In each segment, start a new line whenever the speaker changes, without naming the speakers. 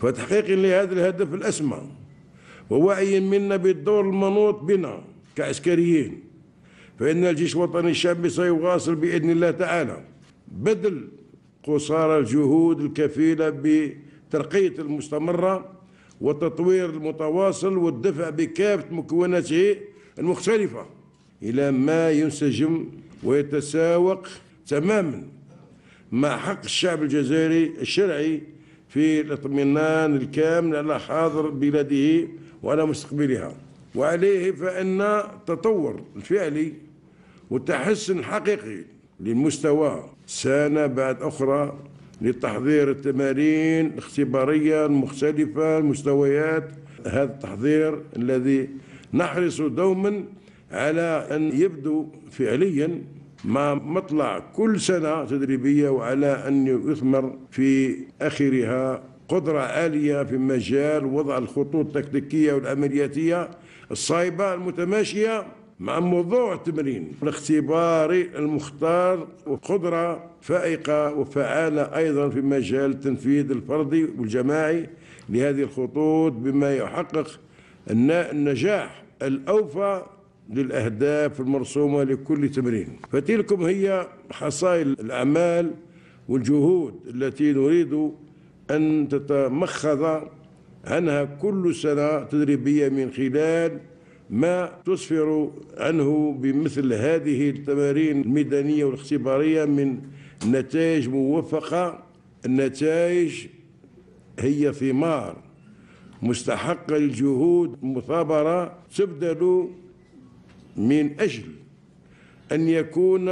فتحقيق لهذا الهدف الأسمى ووعي منا بالدور المنوط بنا كعسكريين فإن الجيش الوطني الشعبي سيواصل بإذن الله تعالى بذل قصارى الجهود الكفيلة بترقية المستمرة والتطوير المتواصل والدفع بكافة مكوناته المختلفة إلى ما ينسجم ويتساوق تماما مع حق الشعب الجزائري الشرعي في الاطمئنان الكامل على حاضر بلاده وعلى مستقبلها وعليه فإن التطور الفعلي والتحسن حقيقي للمستوى سنة بعد أخرى لتحضير التمارين الاختبارية المختلفة المستويات هذا التحضير الذي نحرص دوما على أن يبدو فعليا مع مطلع كل سنة تدريبية وعلى أن يثمر في آخرها قدرة عالية في مجال وضع الخطوط التكتيكية والعملياتية الصايبة المتماشية مع موضوع التمرين الاختباري المختار وقدرة فائقة وفعالة أيضا في مجال التنفيذ الفردي والجماعي لهذه الخطوط بما يحقق النجاح الأوفى للأهداف المرسومة لكل تمرين فتلكم هي حصائل الأعمال والجهود التي نريد أن تتمخض عنها كل سنة تدريبية من خلال ما تسفر عنه بمثل هذه التمارين الميدانية والاختبارية من نتائج موفقة النتائج هي ثمار مستحقة للجهود المثابرة تبدل من أجل أن يكون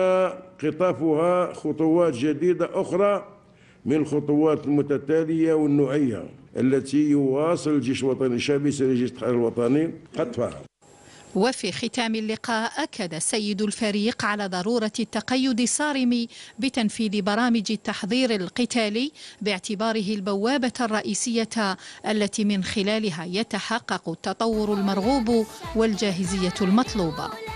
قطافها خطوات جديدة أخرى من الخطوات المتتالية والنوعية التي يواصل الجيش الوطني الشعبي سير الوطني قطفها
وفي ختام اللقاء أكد سيد الفريق على ضرورة التقيد الصارم بتنفيذ برامج التحضير القتالي باعتباره البوابة الرئيسية التي من خلالها يتحقق التطور المرغوب والجاهزية المطلوبة